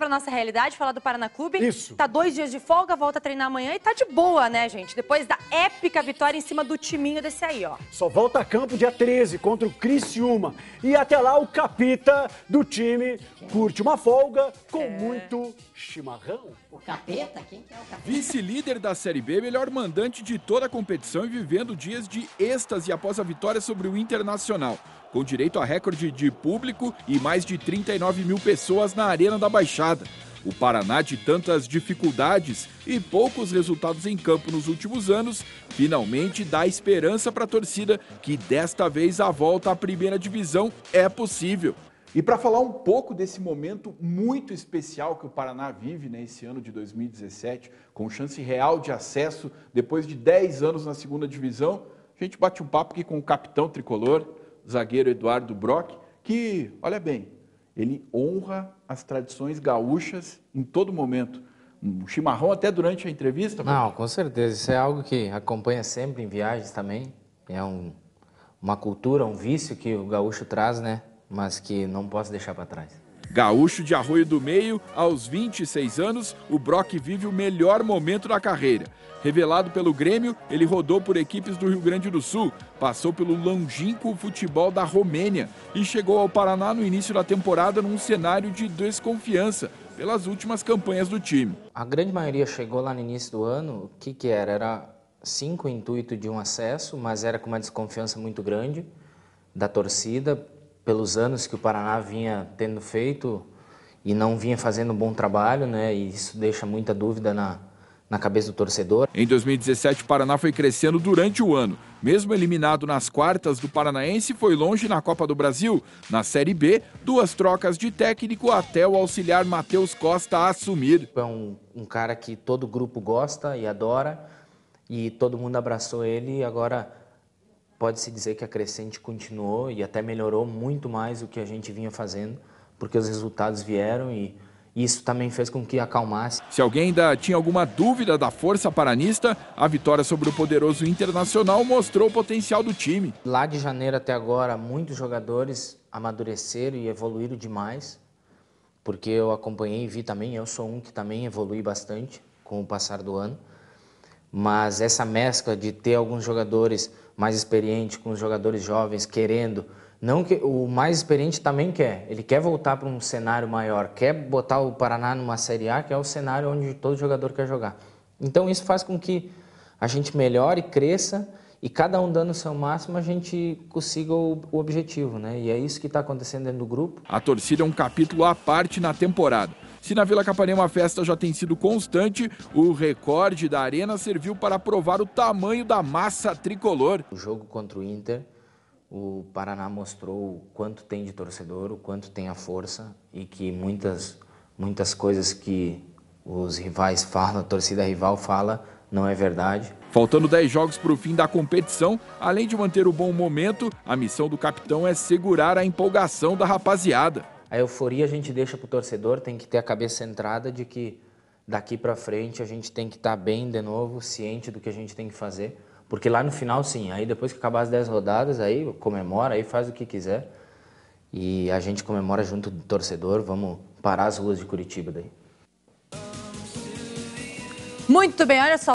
para nossa realidade, falar do Paraná Clube. Isso. Tá dois dias de folga, volta a treinar amanhã e tá de boa, né, gente? Depois da épica vitória em cima do timinho desse aí, ó. Só volta a campo dia 13 contra o Criciúma. E até lá o capita do time curte uma folga com é. muito chimarrão. O capeta? Quem que é o capeta? Vice-líder da Série B, melhor mandante de toda a competição e vivendo dias de êxtase após a vitória sobre o Internacional com direito a recorde de público e mais de 39 mil pessoas na Arena da Baixada. O Paraná, de tantas dificuldades e poucos resultados em campo nos últimos anos, finalmente dá esperança para a torcida que desta vez a volta à primeira divisão é possível. E para falar um pouco desse momento muito especial que o Paraná vive nesse né, ano de 2017, com chance real de acesso depois de 10 anos na segunda divisão, a gente bate um papo aqui com o capitão tricolor, zagueiro Eduardo Brock, que, olha bem, ele honra as tradições gaúchas em todo momento. Um chimarrão até durante a entrevista. Não, com certeza. Isso é algo que acompanha sempre em viagens também. É um, uma cultura, um vício que o gaúcho traz, né? Mas que não posso deixar para trás. Gaúcho de Arroio do Meio, aos 26 anos, o Brock vive o melhor momento da carreira. Revelado pelo Grêmio, ele rodou por equipes do Rio Grande do Sul, passou pelo longínquo futebol da Romênia e chegou ao Paraná no início da temporada num cenário de desconfiança pelas últimas campanhas do time. A grande maioria chegou lá no início do ano, o que, que era? Era sim com o intuito de um acesso, mas era com uma desconfiança muito grande da torcida pelos anos que o Paraná vinha tendo feito e não vinha fazendo um bom trabalho, né? E isso deixa muita dúvida na, na cabeça do torcedor. Em 2017, o Paraná foi crescendo durante o ano. Mesmo eliminado nas quartas do Paranaense, foi longe na Copa do Brasil. Na Série B, duas trocas de técnico até o auxiliar Matheus Costa assumir. É um, um, cara que todo grupo gosta e adora, e todo mundo abraçou ele. E agora pode-se dizer que a crescente continuou e até melhorou muito mais do que a gente vinha fazendo, porque os resultados vieram e isso também fez com que acalmasse. Se alguém ainda tinha alguma dúvida da força paranista, a vitória sobre o poderoso Internacional mostrou o potencial do time. Lá de janeiro até agora, muitos jogadores amadureceram e evoluíram demais, porque eu acompanhei e vi também, eu sou um que também evolui bastante com o passar do ano mas essa mescla de ter alguns jogadores mais experientes com os jogadores jovens querendo, não que o mais experiente também quer, ele quer voltar para um cenário maior, quer botar o Paraná numa Série A, que é o cenário onde todo jogador quer jogar. Então isso faz com que a gente melhore, cresça e cada um dando o seu máximo a gente consiga o, objetivo, né? E é isso que está acontecendo dentro do grupo. A torcida é um capítulo à parte na temporada. Se na Vila Capanema a festa já tem sido constante, o recorde da arena serviu para provar o tamanho da massa tricolor. O jogo contra o Inter, o Paraná mostrou o quanto tem de torcedor, o quanto tem a força e que muitas, muitas coisas que os rivais falam, a torcida rival fala, não é verdade. Faltando 10 jogos para o fim da competição, além de manter o bom momento, a missão do capitão é segurar a empolgação da rapaziada a euforia a gente deixa para o torcedor, tem que ter a cabeça centrada de que daqui para frente a gente tem que estar tá bem de novo, ciente do que a gente tem que fazer. Porque lá no final, sim, aí depois que acabar as 10 rodadas, aí comemora, aí faz o que quiser. E a gente comemora junto do torcedor, vamos parar as ruas de Curitiba daí. Muito bem, olha só.